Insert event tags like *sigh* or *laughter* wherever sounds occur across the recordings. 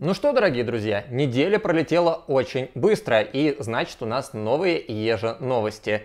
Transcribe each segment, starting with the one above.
Ну что, дорогие друзья, неделя пролетела очень быстро, и значит у нас новые еженовости.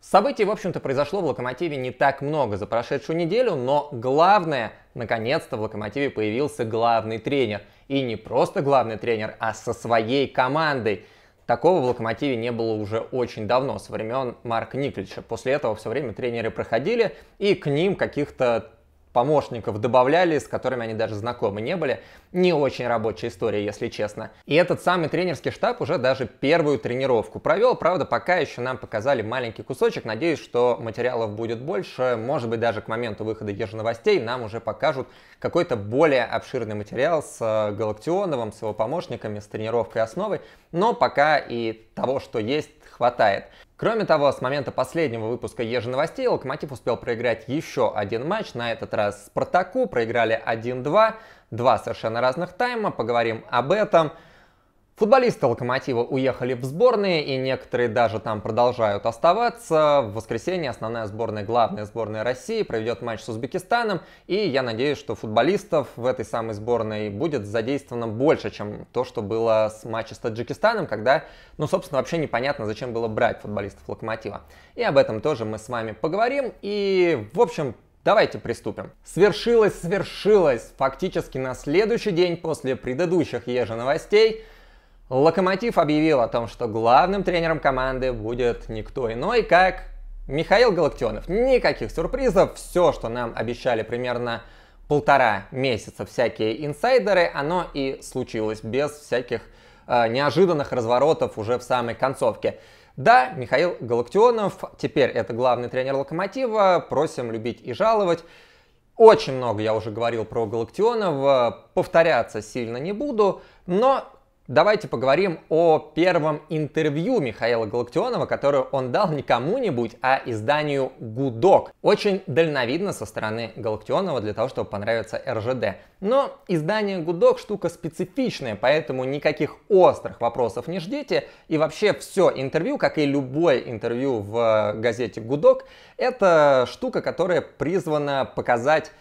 Событий, в общем-то, произошло в «Локомотиве» не так много за прошедшую неделю, но главное, наконец-то в «Локомотиве» появился главный тренер. И не просто главный тренер, а со своей командой. Такого в «Локомотиве» не было уже очень давно, со времен Марка Никлича. После этого все время тренеры проходили, и к ним каких-то помощников добавляли, с которыми они даже знакомы не были. Не очень рабочая история, если честно. И этот самый тренерский штаб уже даже первую тренировку провел. Правда, пока еще нам показали маленький кусочек. Надеюсь, что материалов будет больше. Может быть, даже к моменту выхода еженовостей нам уже покажут какой-то более обширный материал с э, Галактионовым, с его помощниками, с тренировкой основы. Но пока и того, что есть, хватает. Кроме того, с момента последнего выпуска еженовостей Локомотив успел проиграть еще один матч, на этот раз Спартаку, проиграли 1-2, два совершенно разных тайма, поговорим об этом. Футболисты Локомотива уехали в сборные, и некоторые даже там продолжают оставаться. В воскресенье основная сборная, главная сборная России, проведет матч с Узбекистаном, и я надеюсь, что футболистов в этой самой сборной будет задействовано больше, чем то, что было с матча с Таджикистаном, когда, ну, собственно, вообще непонятно, зачем было брать футболистов Локомотива. И об этом тоже мы с вами поговорим, и, в общем, Давайте приступим. Свершилось, свершилось. Фактически на следующий день после предыдущих еженовостей. новостей – Локомотив объявил о том, что главным тренером команды будет никто иной, как Михаил Галактионов. Никаких сюрпризов, все, что нам обещали примерно полтора месяца всякие инсайдеры, оно и случилось без всяких э, неожиданных разворотов уже в самой концовке. Да, Михаил Галактионов, теперь это главный тренер Локомотива, просим любить и жаловать. Очень много я уже говорил про Галактионова, повторяться сильно не буду, но Давайте поговорим о первом интервью Михаила Галактионова, которое он дал не кому-нибудь, а изданию «Гудок». Очень дальновидно со стороны Галактионова для того, чтобы понравиться РЖД. Но издание «Гудок» штука специфичная, поэтому никаких острых вопросов не ждите. И вообще все интервью, как и любое интервью в э, газете «Гудок», это штука, которая призвана показать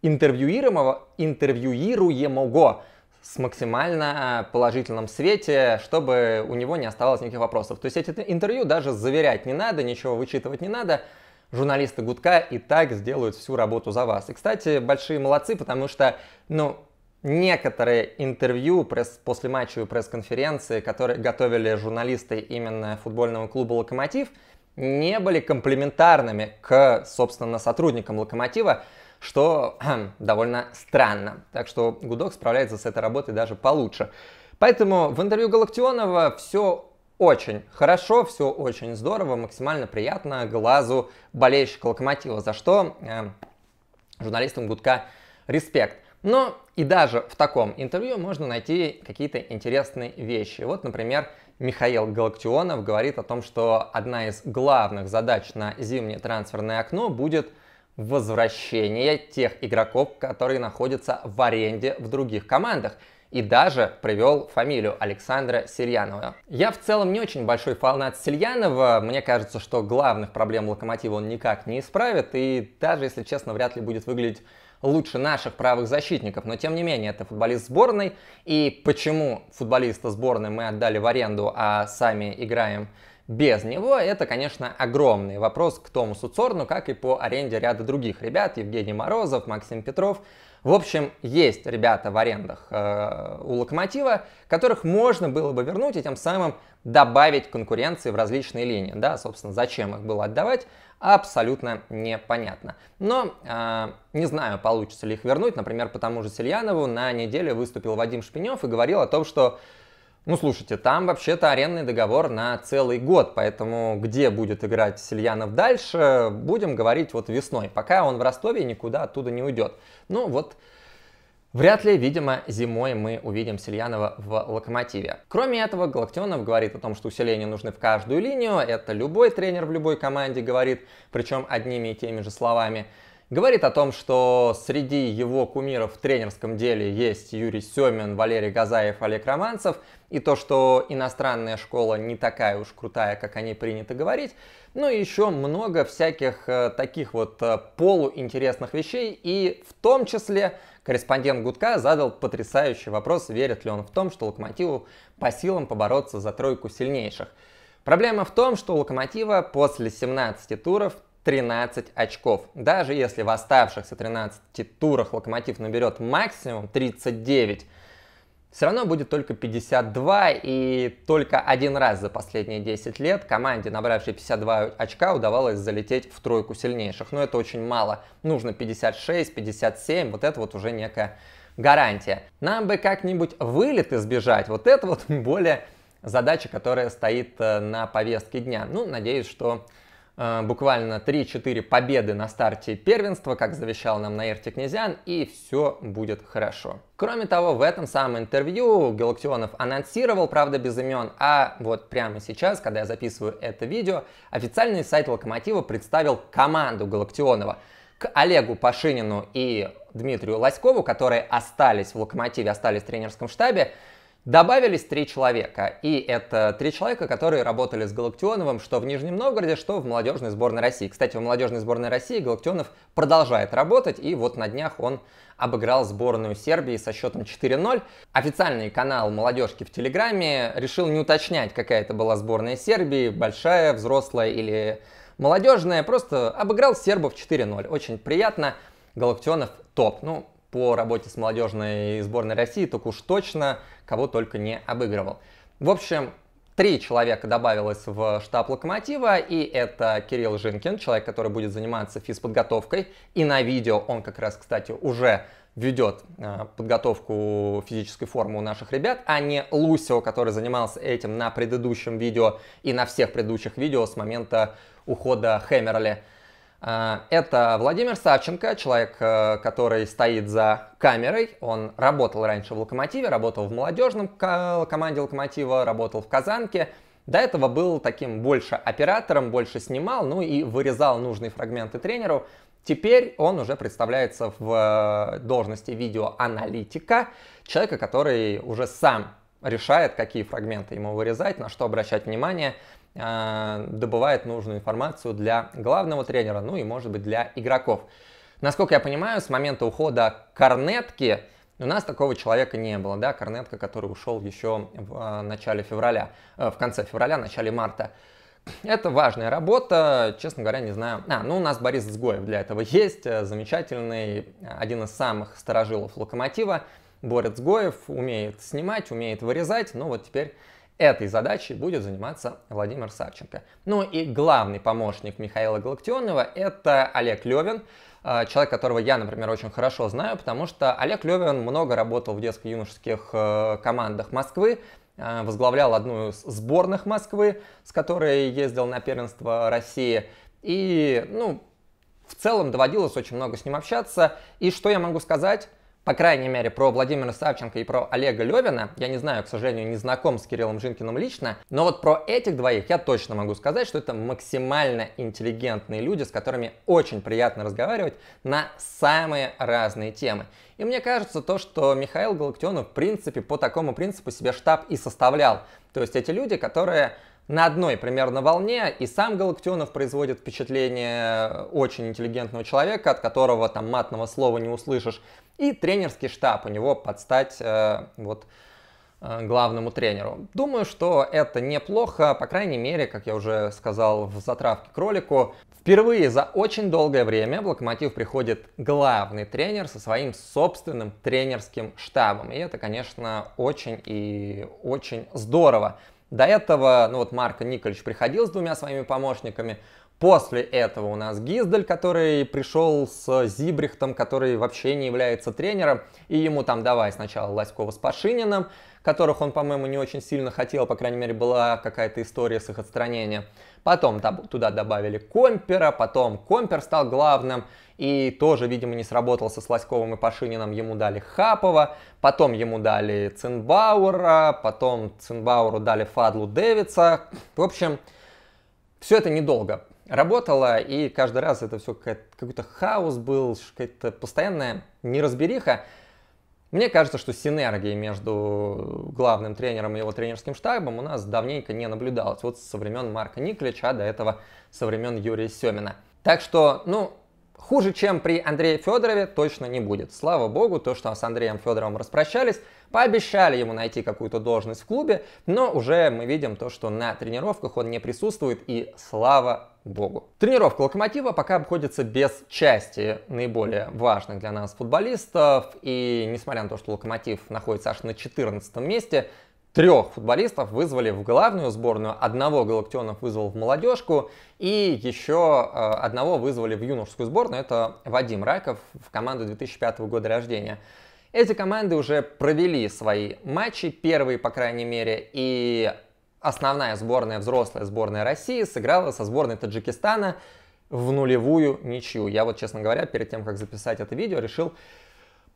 интервьюируемого, интервьюируемого с максимально положительном свете, чтобы у него не оставалось никаких вопросов. То есть эти интервью даже заверять не надо, ничего вычитывать не надо. Журналисты Гудка и так сделают всю работу за вас. И, кстати, большие молодцы, потому что, ну, некоторые интервью пресс, после матча и пресс-конференции, которые готовили журналисты именно футбольного клуба «Локомотив», не были комплементарными к, собственно, сотрудникам «Локомотива», что *clears throat* довольно странно. Так что гудок справляется с этой работой даже получше. Поэтому в интервью Галактионова все очень хорошо, все очень здорово, максимально приятно глазу болельщика Локомотива, за что э, журналистам Гудка респект. Но и даже в таком интервью можно найти какие-то интересные вещи. Вот, например, Михаил Галактионов говорит о том, что одна из главных задач на зимнее трансферное окно будет – возвращение тех игроков, которые находятся в аренде в других командах и даже привел фамилию Александра Сильянова. Я в целом не очень большой фанат Сильянова. мне кажется, что главных проблем Локомотива он никак не исправит, и даже, если честно, вряд ли будет выглядеть лучше наших правых защитников, но тем не менее это футболист сборной, и почему футболиста сборной мы отдали в аренду, а сами играем без него это, конечно, огромный вопрос к Томасу Цорну, как и по аренде ряда других ребят, Евгений Морозов, Максим Петров. В общем, есть ребята в арендах э, у Локомотива, которых можно было бы вернуть и тем самым добавить конкуренции в различные линии. Да, собственно, зачем их было отдавать, абсолютно непонятно. Но э, не знаю, получится ли их вернуть. Например, по тому же Сельянову на неделе выступил Вадим Шпинев и говорил о том, что ну, слушайте, там вообще-то арендный договор на целый год, поэтому где будет играть Сильянов дальше, будем говорить вот весной. Пока он в Ростове, никуда оттуда не уйдет. Ну, вот Вряд ли, видимо, зимой мы увидим Сельянова в «Локомотиве». Кроме этого, Галактионов говорит о том, что усиления нужны в каждую линию, это любой тренер в любой команде говорит, причем одними и теми же словами. Говорит о том, что среди его кумиров в тренерском деле есть Юрий Семин, Валерий Газаев, Олег Романцев, и то, что иностранная школа не такая уж крутая, как они принято говорить, ну и еще много всяких э, таких вот э, полуинтересных вещей, и в том числе корреспондент Гудка задал потрясающий вопрос, верит ли он в том, что Локомотиву по силам побороться за тройку сильнейших. Проблема в том, что Локомотива после 17 туров 13 очков. Даже если в оставшихся 13 турах Локомотив наберет максимум 39, все равно будет только 52, и только один раз за последние 10 лет команде, набравшей 52 очка, удавалось залететь в тройку сильнейших. Но это очень мало. Нужно 56, 57, вот это вот уже некая гарантия. Нам бы как-нибудь вылет избежать, вот это вот *laughs* более задача, которая стоит э, на повестке дня. Ну, надеюсь, что Э, буквально 3-4 победы на старте первенства, как завещал нам Наирти Князян, и все будет хорошо. Кроме того, в этом самом интервью Галактионов анонсировал, правда, без имен, а вот прямо сейчас, когда я записываю это видео, официальный сайт Локомотива представил команду Галактионова. К Олегу Пашинину и Дмитрию Лоськову, которые остались в Локомотиве, остались в тренерском штабе, Добавились три человека, и это три человека, которые работали с Галактионовым что в Нижнем Новгороде, что в молодежной сборной России. Кстати, в молодежной сборной России Галактионов продолжает работать, и вот на днях он обыграл сборную Сербии со счетом 4-0. Официальный канал молодежки в Телеграме решил не уточнять, какая это была сборная Сербии, большая, взрослая или молодежная, просто обыграл сербов 4-0. Очень приятно. Галактионов топ. Ну, по работе с молодежной сборной России, так уж точно кого только не обыгрывал. В общем, три человека добавилось в штаб «Локомотива», и это Кирилл Жинкин, человек, который будет заниматься физподготовкой, и на видео он как раз, кстати, уже ведет э, подготовку физической формы у наших ребят, а не Лусио, который занимался этим на предыдущем видео и на всех предыдущих видео с момента ухода Хэмерли. Э, это Владимир Савченко, человек, э, который стоит за камерой. Он работал раньше в «Локомотиве», работал в молодежном команде «Локомотива», работал в «Казанке». До этого был таким больше оператором, больше снимал, ну и вырезал нужные фрагменты тренеру. Теперь он уже представляется в э, должности видеоаналитика, человека, который уже сам решает, какие фрагменты ему вырезать, на что обращать внимание – а, добывает нужную информацию для главного тренера, ну и, может быть, для игроков. Насколько я понимаю, с момента ухода Корнетки у нас такого человека не было, да, Корнетка, который ушел еще в а, начале февраля, э, в конце февраля, начале марта. Это важная работа, честно говоря, не знаю. А, ну у нас Борис Сгоев для этого есть, э, замечательный, один из самых сторожилов Локомотива. Борис Сгоев умеет снимать, умеет вырезать, но ну, вот теперь Этой задачей будет заниматься Владимир Савченко. Ну и главный помощник Михаила Галактионова – это Олег Левин, э, человек, которого я, например, очень хорошо знаю, потому что Олег Левин много работал в детско-юношеских э, командах Москвы, э, возглавлял одну из сборных Москвы, с которой ездил на первенство России. И, ну, в целом доводилось очень много с ним общаться. И что я могу сказать? по крайней мере, про Владимира Савченко и про Олега Левина, я не знаю, к сожалению, не знаком с Кириллом Жинкиным лично, но вот про этих двоих я точно могу сказать, что это максимально интеллигентные люди, с которыми очень приятно разговаривать на самые разные темы. И мне кажется, то, что Михаил Галактионов, в принципе, по такому принципу себе штаб и составлял. То есть эти люди, которые на одной примерно волне, и сам Галактионов производит впечатление очень интеллигентного человека, от которого там матного слова не услышишь, и тренерский штаб у него подстать э, вот э, главному тренеру. Думаю, что это неплохо, по крайней мере, как я уже сказал в затравке к ролику, впервые за очень долгое время в Локомотив приходит главный тренер со своим собственным тренерским штабом. И это, конечно, очень и очень здорово. До этого, ну вот Марко Николич приходил с двумя своими помощниками, После этого у нас Гиздель, который пришел с Зибрихтом, который вообще не является тренером, и ему там давай сначала Лоськова с Пашининым, которых он, по-моему, не очень сильно хотел, по крайней мере, была какая-то история с их отстранения. Потом туда добавили Компера, потом Компер стал главным, и тоже, видимо, не сработался с Лоськовым и Пашининым, ему дали Хапова, потом ему дали Цинбаура, потом Цинбауру дали Фадлу Дэвидса. В общем, все это недолго работала, и каждый раз это все какой-то хаос был, какая-то постоянная неразбериха. Мне кажется, что синергии между главным тренером и его тренерским штабом у нас давненько не наблюдалось. Вот со времен Марка Никлича, а до этого со времен Юрия Семина. Так что, ну, хуже, чем при Андрее Федорове, точно не будет. Слава богу, то, что с Андреем Федоровым распрощались, пообещали ему найти какую-то должность в клубе, но уже мы видим то, что на тренировках он не присутствует, и слава богу. Тренировка Локомотива пока обходится без части наиболее важных для нас футболистов. И несмотря на то, что Локомотив находится аж на 14 месте, трех футболистов вызвали в главную сборную, одного Галактионов вызвал в молодежку, и еще э, одного вызвали в юношескую сборную, это Вадим Раков в команду 2005 года рождения. Эти команды уже провели свои матчи, первые, по крайней мере, и Основная сборная, взрослая сборная России сыграла со сборной Таджикистана в нулевую ничью. Я вот, честно говоря, перед тем, как записать это видео, решил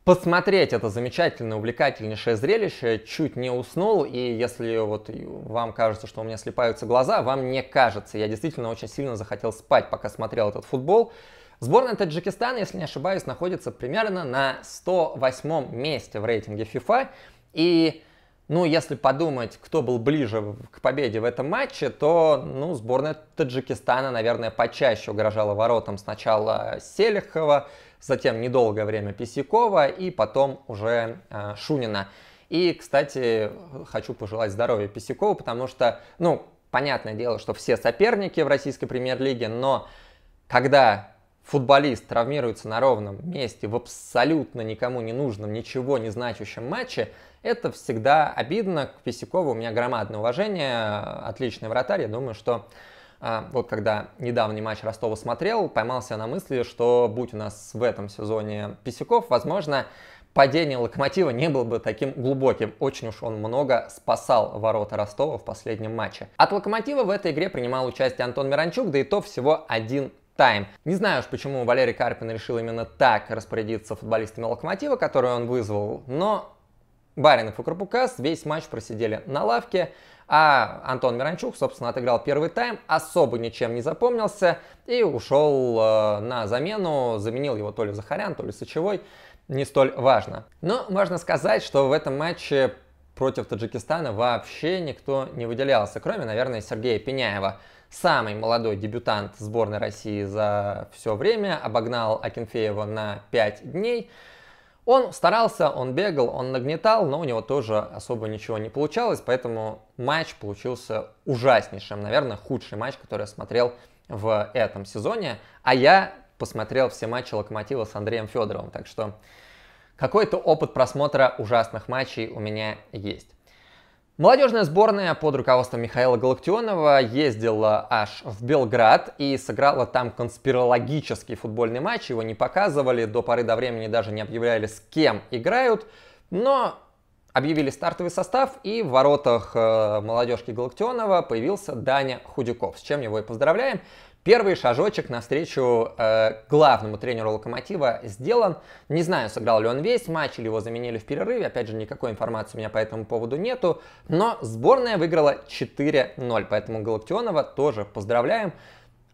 посмотреть это замечательное, увлекательнейшее зрелище, чуть не уснул, и если вот вам кажется, что у меня слепаются глаза, вам не кажется. Я действительно очень сильно захотел спать, пока смотрел этот футбол. Сборная Таджикистана, если не ошибаюсь, находится примерно на 108 месте в рейтинге FIFA, и ну, если подумать, кто был ближе к победе в этом матче, то, ну, сборная Таджикистана, наверное, почаще угрожала воротам сначала Селихова, затем недолгое время Писякова и потом уже э, Шунина. И, кстати, хочу пожелать здоровья Писякову, потому что, ну, понятное дело, что все соперники в российской премьер-лиге, но когда футболист травмируется на ровном месте в абсолютно никому не нужном, ничего не значащем матче – это всегда обидно. К Писякову у меня громадное уважение, отличный вратарь. Я думаю, что а, вот когда недавний матч Ростова смотрел, поймался на мысли, что будь у нас в этом сезоне Писяков, возможно, падение Локомотива не было бы таким глубоким. Очень уж он много спасал ворота Ростова в последнем матче. От Локомотива в этой игре принимал участие Антон Миранчук, да и то всего один тайм. Не знаю уж, почему Валерий Карпин решил именно так распорядиться футболистами Локомотива, которые он вызвал, но Баринов и Крупукас весь матч просидели на лавке, а Антон Миранчук, собственно, отыграл первый тайм, особо ничем не запомнился и ушел э, на замену, заменил его то ли Захарян, то ли Сочевой, не столь важно. Но можно сказать, что в этом матче против Таджикистана вообще никто не выделялся, кроме, наверное, Сергея Пеняева. Самый молодой дебютант сборной России за все время обогнал Акинфеева на 5 дней. Он старался, он бегал, он нагнетал, но у него тоже особо ничего не получалось, поэтому матч получился ужаснейшим, наверное, худший матч, который я смотрел в этом сезоне. А я посмотрел все матчи Локомотива с Андреем Федоровым, так что какой-то опыт просмотра ужасных матчей у меня есть. Молодежная сборная под руководством Михаила Галактионова ездила аж в Белград и сыграла там конспирологический футбольный матч. Его не показывали, до поры до времени даже не объявляли, с кем играют. Но объявили стартовый состав, и в воротах э, молодежки Галактионова появился Даня Худяков, с чем его и поздравляем. Первый шажочек навстречу э, главному тренеру Локомотива сделан. Не знаю, сыграл ли он весь матч или его заменили в перерыве. Опять же, никакой информации у меня по этому поводу нету. Но сборная выиграла 4-0, поэтому Галактионова тоже поздравляем.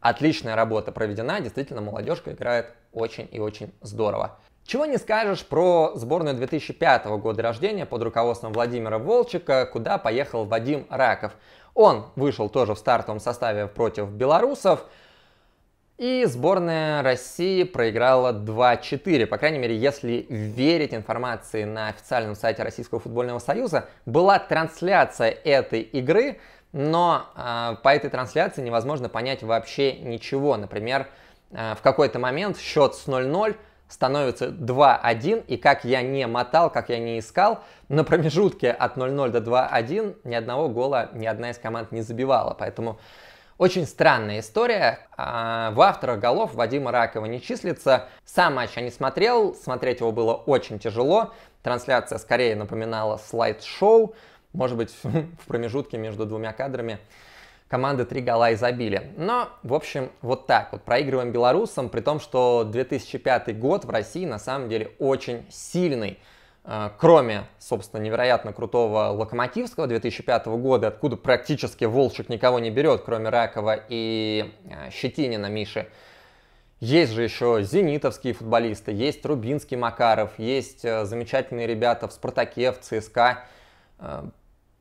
Отличная работа проведена, действительно, молодежка играет очень и очень здорово. Чего не скажешь про сборную 2005 года рождения под руководством Владимира Волчика, куда поехал Вадим Раков. Он вышел тоже в стартовом составе против белорусов. И сборная России проиграла 2-4. По крайней мере, если верить информации на официальном сайте Российского футбольного союза, была трансляция этой игры, но э, по этой трансляции невозможно понять вообще ничего. Например, э, в какой-то момент счет с 0-0 становится 2-1, и как я не мотал, как я не искал, на промежутке от 0-0 до 2-1 ни одного гола ни одна из команд не забивала, поэтому очень странная история. А, в авторах голов Вадима Ракова не числится. Сам матч я не смотрел, смотреть его было очень тяжело. Трансляция скорее напоминала слайд-шоу, может быть, *laughs* в промежутке между двумя кадрами команды три гола и забили. Но, в общем, вот так вот. Проигрываем белорусам, при том, что 2005 год в России на самом деле очень сильный. Э, кроме, собственно, невероятно крутого Локомотивского 2005 года, откуда практически Волчек никого не берет, кроме Ракова и э, Щетинина Миши. Есть же еще зенитовские футболисты, есть Рубинский Макаров, есть э, замечательные ребята в «Спартаке», в «ЦСКА».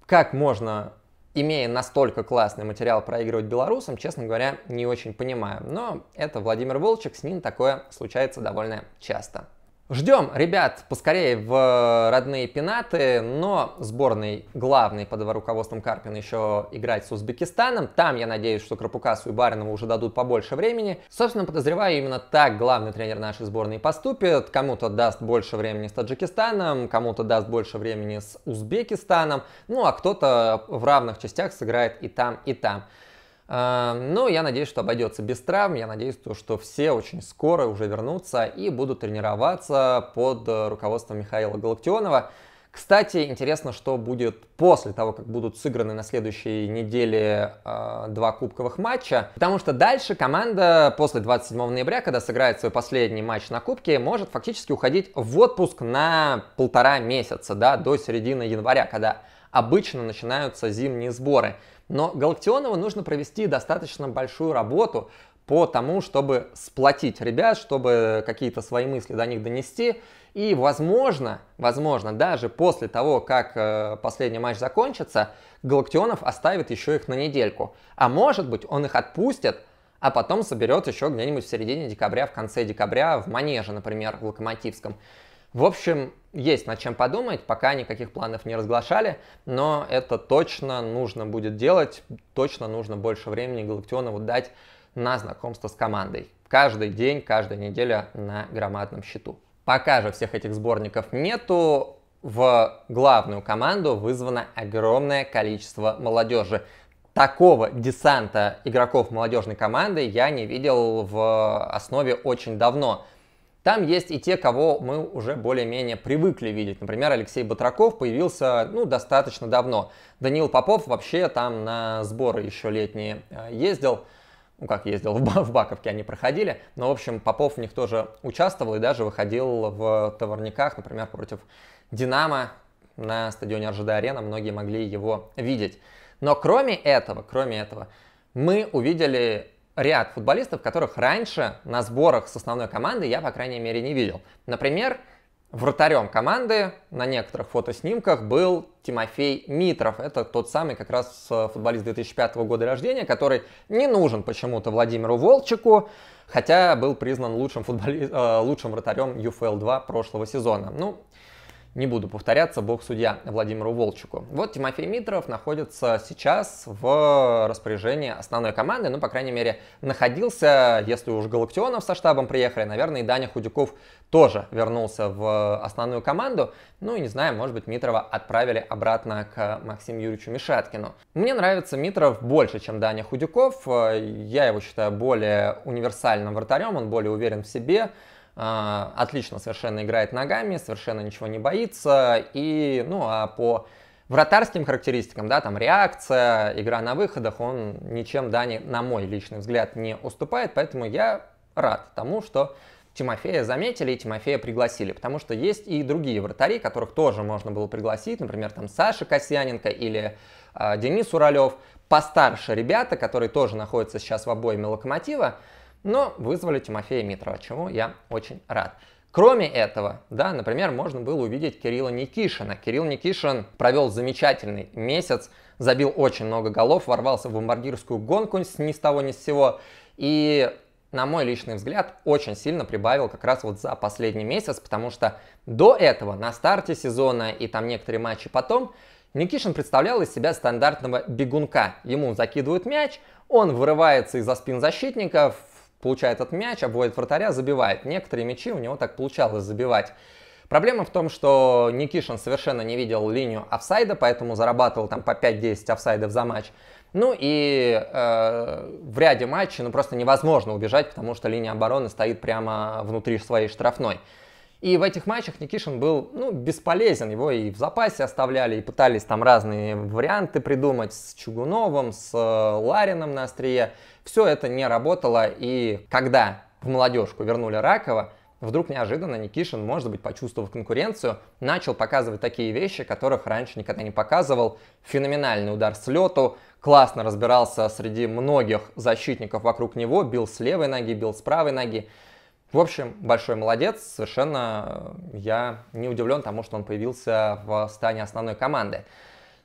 Как можно имея настолько классный материал проигрывать белорусам, честно говоря, не очень понимаю. Но это Владимир Волчек, с ним такое случается довольно часто. Ждем, ребят, поскорее в э, родные пенаты, но сборной главный под руководством Карпина еще играть с Узбекистаном. Там, я надеюсь, что Крапукасу и Баринову уже дадут побольше времени. Собственно, подозреваю, именно так главный тренер нашей сборной поступит. Кому-то даст больше времени с Таджикистаном, кому-то даст больше времени с Узбекистаном, ну а кто-то в равных частях сыграет и там, и там. Но ну, я надеюсь, что обойдется без травм. Я надеюсь, что все очень скоро уже вернутся и будут тренироваться под э, руководством Михаила Галактионова. Кстати, интересно, что будет после того, как будут сыграны на следующей неделе э, два кубковых матча, потому что дальше команда после 27 ноября, когда сыграет свой последний матч на кубке, может фактически уходить в отпуск на полтора месяца, да, до середины января, когда обычно начинаются зимние сборы. Но Галактионову нужно провести достаточно большую работу по тому, чтобы сплотить ребят, чтобы какие-то свои мысли до них донести. И, возможно, возможно, даже после того, как э, последний матч закончится, Галактионов оставит еще их на недельку. А может быть, он их отпустит, а потом соберет еще где-нибудь в середине декабря, в конце декабря в Манеже, например, в Локомотивском. В общем, есть над чем подумать, пока никаких планов не разглашали, но это точно нужно будет делать, точно нужно больше времени Галактионову дать на знакомство с командой. Каждый день, каждая неделя на громадном счету. Пока же всех этих сборников нету, в главную команду вызвано огромное количество молодежи. Такого десанта игроков молодежной команды я не видел в основе очень давно. Там есть и те, кого мы уже более-менее привыкли видеть. Например, Алексей Батраков появился ну, достаточно давно. Даниил Попов вообще там на сборы еще летние э, ездил. Ну, как ездил, *laughs* в Баковке они проходили. Но, в общем, Попов в них тоже участвовал и даже выходил в товарниках, например, против «Динамо» на стадионе РЖД-арена. Многие могли его видеть. Но кроме этого, кроме этого, мы увидели ряд футболистов, которых раньше на сборах с основной командой я, по крайней мере, не видел. Например, вратарем команды на некоторых фотоснимках был Тимофей Митров. Это тот самый как раз э, футболист 2005 года рождения, который не нужен почему-то Владимиру Волчику, хотя был признан лучшим, футболи... Э, лучшим вратарем UFL-2 прошлого сезона. Ну, не буду повторяться, бог судья Владимиру Волчику. Вот Тимофей Митров находится сейчас в распоряжении основной команды, ну, по крайней мере, находился, если уж Галактионов со штабом приехали, наверное, и Даня Худюков тоже вернулся в основную команду. Ну, и не знаю, может быть, Митрова отправили обратно к Максиму Юрьевичу Мишаткину. Мне нравится Митров больше, чем Даня Худюков. Я его считаю более универсальным вратарем, он более уверен в себе. А, отлично совершенно играет ногами, совершенно ничего не боится. И, ну, а по вратарским характеристикам, да, там реакция, игра на выходах, он ничем Дани, на мой личный взгляд, не уступает. Поэтому я рад тому, что Тимофея заметили и Тимофея пригласили, потому что есть и другие вратари, которых тоже можно было пригласить, например, там Саша Касьяненко или э, Денис Уралев, постарше ребята, которые тоже находятся сейчас в обойме Локомотива, но вызвали Тимофея Митрова, чему я очень рад. Кроме этого, да, например, можно было увидеть Кирилла Никишина. Кирилл Никишин провел замечательный месяц, забил очень много голов, ворвался в бомбардирскую гонку ни с того ни с сего. И на мой личный взгляд, очень сильно прибавил как раз вот за последний месяц, потому что до этого, на старте сезона и там некоторые матчи потом, Никишин представлял из себя стандартного бегунка. Ему закидывают мяч, он вырывается из-за спин защитников, получает этот мяч, обводит вратаря, забивает. Некоторые мячи у него так получалось забивать. Проблема в том, что Никишин совершенно не видел линию офсайда, поэтому зарабатывал там по 5-10 офсайдов за матч. Ну и э, в ряде матчей ну, просто невозможно убежать, потому что линия обороны стоит прямо внутри своей штрафной. И в этих матчах Никишин был ну, бесполезен. Его и в запасе оставляли, и пытались там разные варианты придумать с Чугуновым, с э, Ларином на острие. Все это не работало. И когда в молодежку вернули Ракова, вдруг неожиданно Никишин, может быть, почувствовав конкуренцию, начал показывать такие вещи, которых раньше никогда не показывал. Феноменальный удар с лету, классно разбирался среди многих защитников вокруг него, бил с левой ноги, бил с правой ноги. В общем, большой молодец. Совершенно э, я не удивлен тому, что он появился в стане основной команды.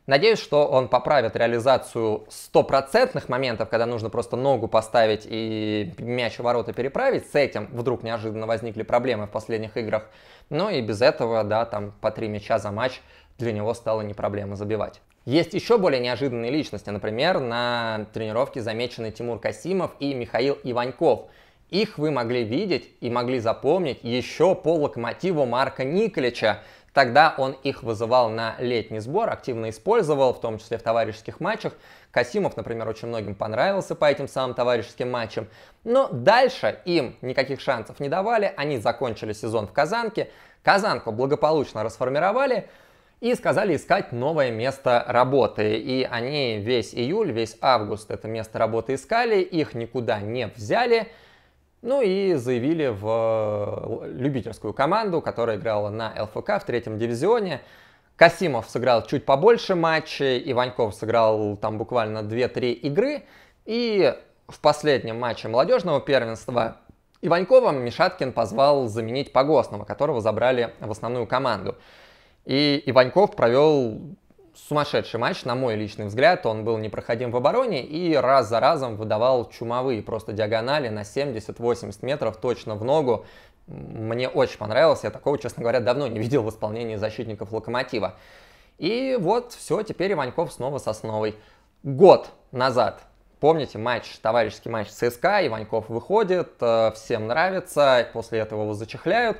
Надеюсь, что он поправит реализацию стопроцентных моментов, когда нужно просто ногу поставить и мяч в ворота переправить. С этим вдруг неожиданно возникли проблемы в последних играх. Но и без этого, да, там по три мяча за матч для него стало не проблема забивать. Есть еще более неожиданные личности. Например, на тренировке замечены Тимур Касимов и Михаил Иваньков – их вы могли видеть и могли запомнить еще по локомотиву Марка Николича. Тогда он их вызывал на летний сбор, активно использовал, в том числе в товарищеских матчах. Касимов, например, очень многим понравился по этим самым товарищеским матчам. Но дальше им никаких шансов не давали, они закончили сезон в Казанке. Казанку благополучно расформировали, и сказали искать новое место работы. И они весь июль, весь август это место работы искали, их никуда не взяли. Ну и заявили в э, любительскую команду, которая играла на ЛФК в третьем дивизионе. Касимов сыграл чуть побольше матчей, Иваньков сыграл там буквально 2-3 игры. И в последнем матче молодежного первенства Иванькова Мишаткин позвал заменить Погосного, которого забрали в основную команду. И Иваньков провел сумасшедший матч, на мой личный взгляд. Он был непроходим в обороне и раз за разом выдавал чумовые просто диагонали на 70-80 метров точно в ногу. Мне очень понравилось. Я такого, честно говоря, давно не видел в исполнении защитников «Локомотива». И вот все, теперь Иваньков снова сосновый. Год назад Помните матч, товарищеский матч ЦСКА, Иваньков выходит, э, всем нравится, после этого его зачехляют.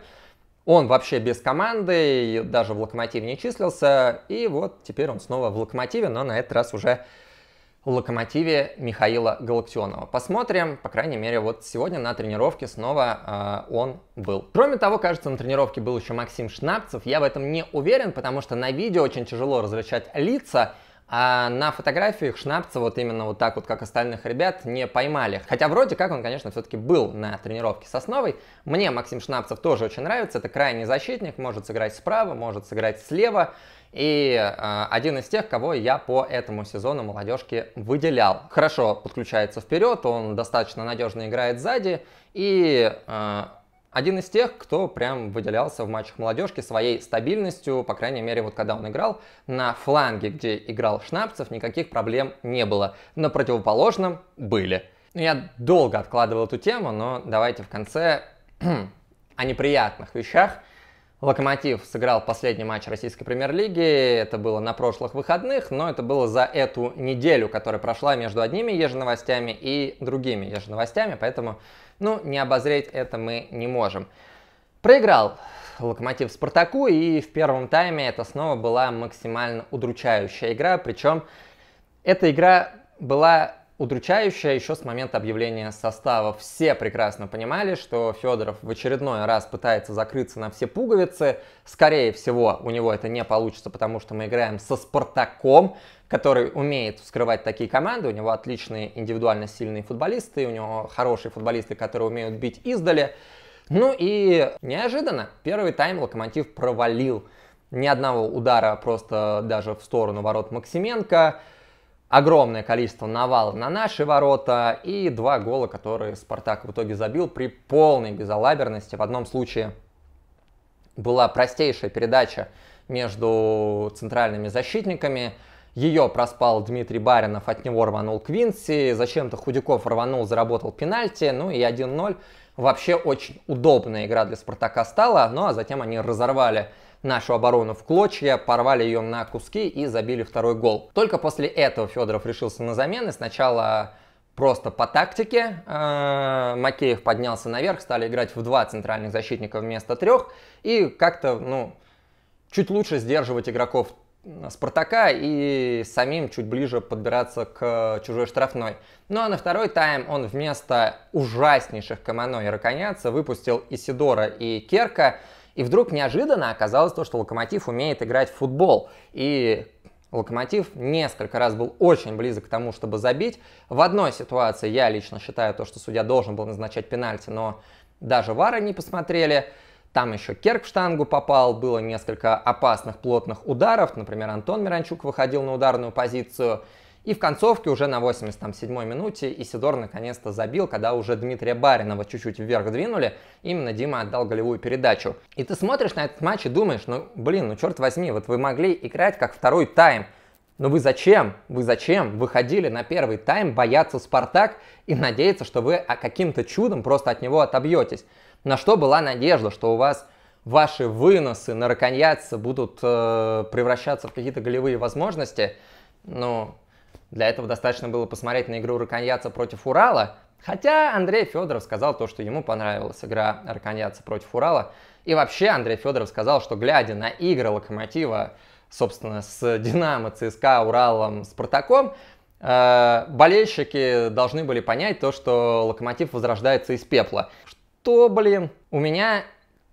Он вообще без команды, даже в Локомотиве не числился. И вот теперь он снова в Локомотиве, но на этот раз уже в Локомотиве Михаила Галактионова. Посмотрим, по крайней мере, вот сегодня на тренировке снова э, он был. Кроме того, кажется, на тренировке был еще Максим Шнапцев. Я в этом не уверен, потому что на видео очень тяжело различать лица, а на фотографиях Шнапца вот именно вот так вот, как остальных ребят, не поймали. Хотя вроде как он, конечно, все-таки был на тренировке с основой. Мне Максим Шнапцев тоже очень нравится. Это крайний защитник, может сыграть справа, может сыграть слева. И э, один из тех, кого я по этому сезону молодежки выделял. Хорошо подключается вперед, он достаточно надежно играет сзади. И э, один из тех, кто прям выделялся в матчах молодежки своей стабильностью, по крайней мере, вот когда он играл на фланге, где играл Шнапцев, никаких проблем не было. На противоположном были. Ну, я долго откладывал эту тему, но давайте в конце *clears throat* о неприятных вещах, Локомотив сыграл последний матч российской премьер-лиги. Это было на прошлых выходных, но это было за эту неделю, которая прошла между одними еженовостями и другими еженовостями, поэтому ну, не обозреть это мы не можем. Проиграл Локомотив Спартаку, и в первом тайме это снова была максимально удручающая игра, причем эта игра была Удручающая еще с момента объявления состава. Все прекрасно понимали, что Федоров в очередной раз пытается закрыться на все пуговицы. Скорее всего, у него это не получится, потому что мы играем со Спартаком, который умеет вскрывать такие команды. У него отличные индивидуально сильные футболисты, у него хорошие футболисты, которые умеют бить издали. Ну и неожиданно первый тайм Локомотив провалил. Ни одного удара просто даже в сторону ворот Максименко огромное количество навалов на наши ворота и два гола, которые Спартак в итоге забил при полной безалаберности. В одном случае была простейшая передача между центральными защитниками. Ее проспал Дмитрий Баринов, от него рванул Квинси, зачем-то Худяков рванул, заработал пенальти, ну и 1-0. Вообще очень удобная игра для Спартака стала, ну а затем они разорвали нашу оборону в клочья, порвали ее на куски и забили второй гол. Только после этого Федоров решился на замены. Сначала просто по тактике. Э, Макеев поднялся наверх, стали играть в два центральных защитника вместо трех. И как-то, ну, чуть лучше сдерживать игроков э, Спартака и самим чуть ближе подбираться к чужой штрафной. Ну а на второй тайм он вместо ужаснейших Камано и Раконяца выпустил Исидора и Керка. И вдруг неожиданно оказалось то, что Локомотив умеет играть в футбол. И Локомотив несколько раз был очень близок к тому, чтобы забить. В одной ситуации я лично считаю то, что судья должен был назначать пенальти, но даже Вара не посмотрели. Там еще Керк в штангу попал, было несколько опасных плотных ударов. Например, Антон Миранчук выходил на ударную позицию – и в концовке уже на 87-й минуте Исидор наконец-то забил, когда уже Дмитрия Баринова чуть-чуть вверх двинули. Именно Дима отдал голевую передачу. И ты смотришь на этот матч и думаешь, ну блин, ну черт возьми, вот вы могли играть как второй тайм. Но вы зачем? Вы зачем выходили на первый тайм, бояться Спартак и надеяться, что вы а, каким-то чудом просто от него отобьетесь? На что была надежда, что у вас ваши выносы на раконьяца будут э, превращаться в какие-то голевые возможности? Ну, для этого достаточно было посмотреть на игру Раконьяца против Урала, хотя Андрей Федоров сказал то, что ему понравилась игра Раконьяца против Урала. И вообще Андрей Федоров сказал, что глядя на игры Локомотива, собственно, с Динамо, ЦСКА, Уралом, Спартаком, э, болельщики должны были понять то, что Локомотив возрождается из пепла. Что, блин, у меня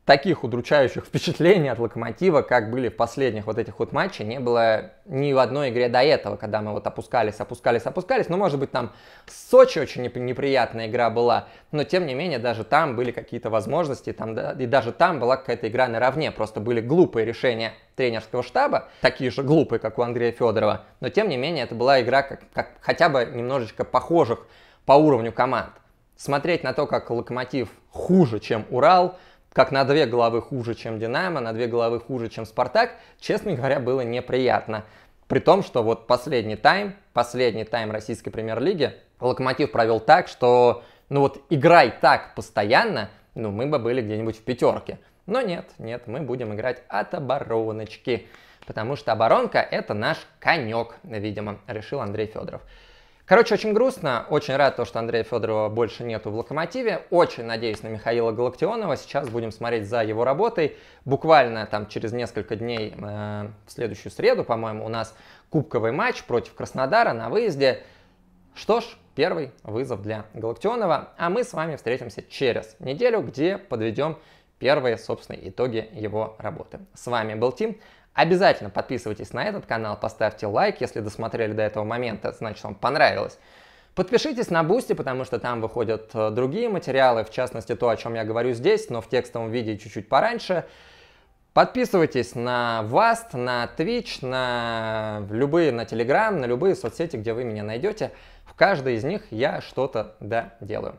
таких удручающих *laughs* впечатлений от Локомотива, как были в последних вот этих вот матчах, не было ни в одной игре до этого, когда мы вот опускались, опускались, опускались. Ну, может быть, там Сочи очень неприятная игра была, но тем не менее даже там были какие-то возможности, там, да, и даже там была какая-то игра наравне, просто были глупые решения тренерского штаба, такие же глупые, как у Андрея Федорова, но тем не менее это была игра как, как хотя бы немножечко похожих по уровню команд. Смотреть на то, как Локомотив хуже, чем Урал – как на две головы хуже, чем Динамо, на две головы хуже, чем Спартак, честно говоря, было неприятно. При том, что вот последний тайм, последний тайм российской премьер-лиги, Локомотив провел так, что ну вот играй так постоянно, ну мы бы были где-нибудь в пятерке. Но нет, нет, мы будем играть от обороночки. Потому что оборонка это наш конек, видимо, решил Андрей Федоров. Короче, очень грустно. Очень рад, то, что Андрея Федорова больше нету в «Локомотиве». Очень надеюсь на Михаила Галактионова. Сейчас будем смотреть за его работой. Буквально там через несколько дней, э, в следующую среду, по-моему, у нас кубковый матч против Краснодара на выезде. Что ж, первый вызов для Галактионова. А мы с вами встретимся через неделю, где подведем первые, собственные итоги его работы. С вами был Тим. Обязательно подписывайтесь на этот канал, поставьте лайк, если досмотрели до этого момента, значит вам понравилось. Подпишитесь на Бусти, потому что там выходят э, другие материалы, в частности то, о чем я говорю здесь, но в текстовом виде чуть-чуть пораньше. Подписывайтесь на Васт, на Twitch, на любые, на Telegram, на любые соцсети, где вы меня найдете. В каждой из них я что-то да делаю.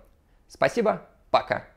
Спасибо, пока!